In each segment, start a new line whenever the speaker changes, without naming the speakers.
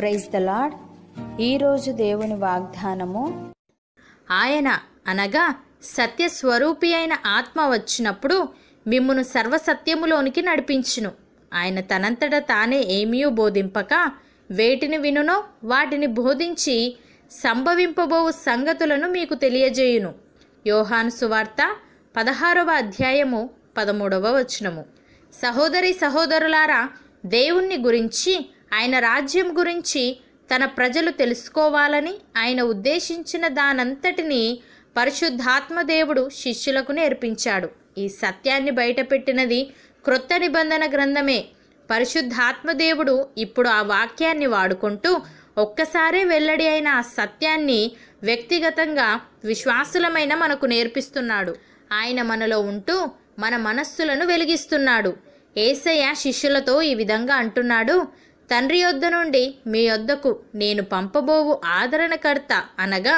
praise the lord ఈరోజు దేవుని వాగ్దానము ఆయన అనగా సత్యస్వరూపి అయిన ఆత్మ వచ్చినప్పుడు మిమ్మును సర్వసత్యములోనికి నడిపించును ఆయన తనంతట తానే ఏమీ బోధింపక వేటిని వినునో వాటిని బోధించి సంభవింపబోవు సంగతులను మీకు తెలియజేయును యోహాను సువార్త పదహారవ అధ్యాయము పదమూడవ వచనము సహోదరి సహోదరులారా దేవుణ్ణి గురించి ఆయన రాజ్యం గురించి తన ప్రజలు తెలుసుకోవాలని ఆయన ఉద్దేశించిన దానంతటినీ పరిశుద్ధాత్మదేవుడు శిష్యులకు నేర్పించాడు ఈ సత్యాన్ని బయటపెట్టినది క్రొత్త నిబంధన గ్రంథమే పరిశుద్ధాత్మదేవుడు ఇప్పుడు ఆ వాక్యాన్ని వాడుకుంటూ ఒక్కసారే వెల్లడి అయిన ఆ సత్యాన్ని వ్యక్తిగతంగా విశ్వాసులమైన మనకు నేర్పిస్తున్నాడు ఆయన మనలో ఉంటూ మన మనస్సులను వెలిగిస్తున్నాడు ఏసయ్య శిష్యులతో ఈ విధంగా అంటున్నాడు తండ్రి యొద్ద నుండి మీ యొద్దకు నేను పంపబోవు ఆదరణకర్త అనగా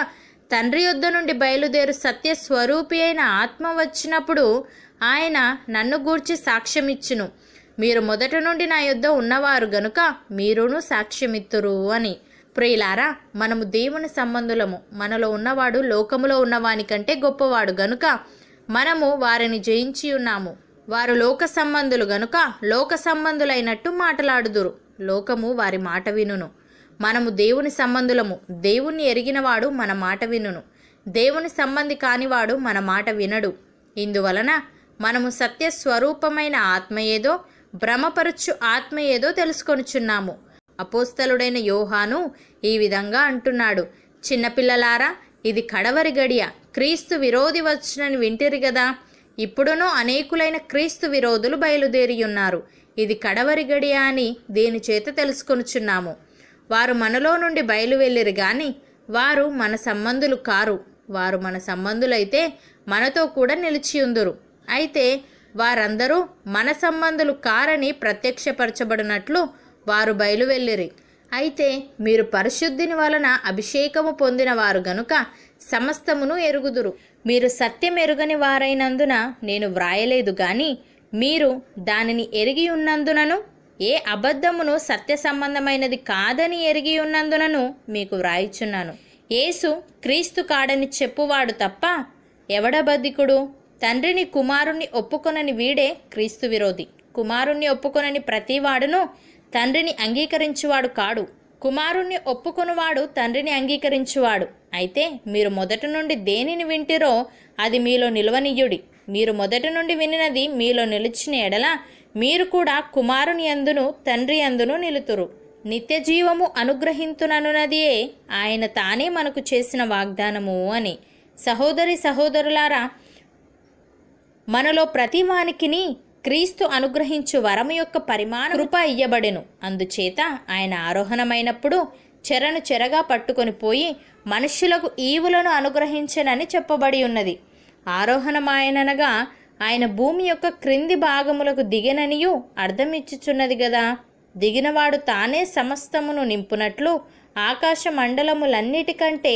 తండ్రి యొద్ద నుండి బయలుదేరు సత్య స్వరూపి అయిన ఆత్మ వచ్చినప్పుడు ఆయన నన్ను గూర్చి సాక్ష్యమిచ్చును మీరు మొదట నుండి నా యొద్ద ఉన్నవారు గనుక మీరును సాక్ష్యమిత్తురు అని ప్రియులారా మనము దేవుని సంబంధులము మనలో ఉన్నవాడు లోకములో ఉన్నవాని కంటే గొప్పవాడు గనుక మనము వారిని జయించి ఉన్నాము వారు లోక సంబంధులు గనుక లోక సంబంధులైనట్టు మాట్లాడుదురు లోకము వారి మాట వినును మనము దేవుని సంబంధులము దేవుణ్ణి ఎరిగినవాడు మన మాట వినును దేవుని సంబంధి కానివాడు మన మాట వినడు ఇందువలన మనము సత్య స్వరూపమైన ఆత్మ ఏదో భ్రమపరుచు ఆత్మ ఏదో తెలుసుకొనుచున్నాము అపోస్తలుడైన యోహాను ఈ విధంగా అంటున్నాడు చిన్నపిల్లలారా ఇది కడవరి గడియ క్రీస్తు విరోధి వచ్చునని వింటిరి కదా ఇప్పుడునో అనేకులైన క్రీస్తు విరోధులు బయలుదేరియున్నారు ఇది కడవరి గడియ అని దీని చేత తెలుసుకొనుచున్నాము వారు మనలో నుండి బయలు వెళ్ళరు గాని వారు మన సంబంధులు కారు వారు మన సంబంధులైతే మనతో కూడా నిలిచియుందురు అయితే వారందరూ మన సంబంధులు కారని ప్రత్యక్షపరచబడినట్లు వారు బయలువెళ్ళిరి అయితే మీరు పరిశుద్ధిని వలన అభిషేకము పొందినవారు గనుక సమస్తమును ఎరుగుదురు మీరు సత్యం ఎరుగని వారైనందున నేను వ్రాయలేదు గాని మీరు దానిని ఎరిగి ఉన్నందునను ఏ అబద్ధమును సత్య సంబంధమైనది కాదని ఎరిగి ఉన్నందునను మీకు వ్రాయిచున్నాను యేసు క్రీస్తు కాడని చెప్పువాడు తప్ప ఎవడబద్ధికుడు తండ్రిని కుమారుణ్ణి ఒప్పుకొనని వీడే క్రీస్తు విరోధి కుమారుణ్ణి ఒప్పుకొనని ప్రతివాడును తండ్రిని అంగీకరించువాడు కాడు కుమారుణ్ణి ఒప్పుకొనివాడు తండ్రిని అంగీకరించువాడు అయితే మీరు మొదటి నుండి దేనిని వింటిరో అది మీలో నిల్వనీయుడి మీరు మొదటి నుండి వినినది మీలో నిలిచిన ఎడల మీరు కూడా కుమారుని అందును తండ్రి అందును నిలుతురు నిత్య జీవము అనుగ్రహింతుననున్నదియే ఆయన తానే మనకు చేసిన వాగ్దానము అని సహోదరి సహోదరులారా మనలో ప్రతి వానికిని క్రీస్తు అనుగ్రహించు వరము యొక్క పరిమాణం కృప ఇయ్యబడెను అందుచేత ఆయన ఆరోహణమైనప్పుడు చెరను చెరగా పట్టుకొని పోయి మనుష్యులకు ఈవులను అనుగ్రహించనని చెప్పబడి ఉన్నది ఆరోహణమాయననగా ఆయన భూమి యొక్క క్రింది భాగములకు దిగెననియు అర్థమిచ్చుచున్నది కదా దిగినవాడు తానే సమస్తమును నింపునట్లు ఆకాశ మండలములన్నిటికంటే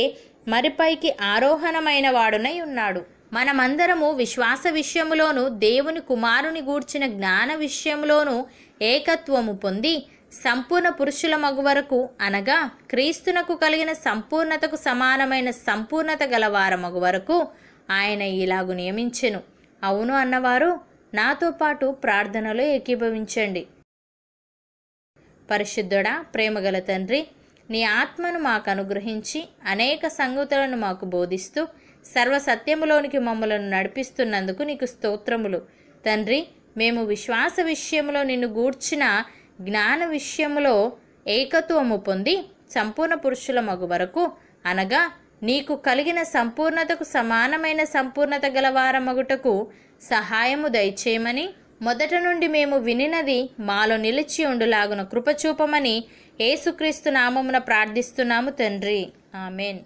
మరిపైకి ఆరోహణమైన వాడునై ఉన్నాడు మనమందరము విశ్వాస విషయములోను దేవుని కుమారుని గూర్చిన జ్ఞాన విషయంలోనూ ఏకత్వము పొంది సంపూర్ణ పురుషుల మగు వరకు అనగా క్రీస్తునకు కలిగిన సంపూర్ణతకు సమానమైన సంపూర్ణత గలవారమగు వరకు ఆయన ఇలాగు నియమించెను అవును అన్నవారు నాతో పాటు ప్రార్థనలో ఏకీభవించండి పరిశుద్ధుడా ప్రేమగల తండ్రి నీ ఆత్మను మాకు అనుగ్రహించి అనేక సంగతులను మాకు బోధిస్తూ సర్వసత్యములోనికి మమ్మలను నడిపిస్తున్నందుకు నీకు స్తోత్రములు తండ్రి మేము విశ్వాస విషయంలో నిన్ను గూడ్చిన జ్ఞాన విషయంలో ఏకత్వము పొంది సంపూర్ణ పురుషుల మగు వరకు అనగా నీకు కలిగిన సంపూర్ణతకు సమానమైన సంపూర్ణత గలవారమగుటకు సహాయము దయచేయమని మొదట నుండి మేము వినినది మాలో నిలిచి ఉండులాగున కృపచూపమని ఏసుక్రీస్తు నామమున ప్రార్థిస్తున్నాము తండ్రి ఆమెన్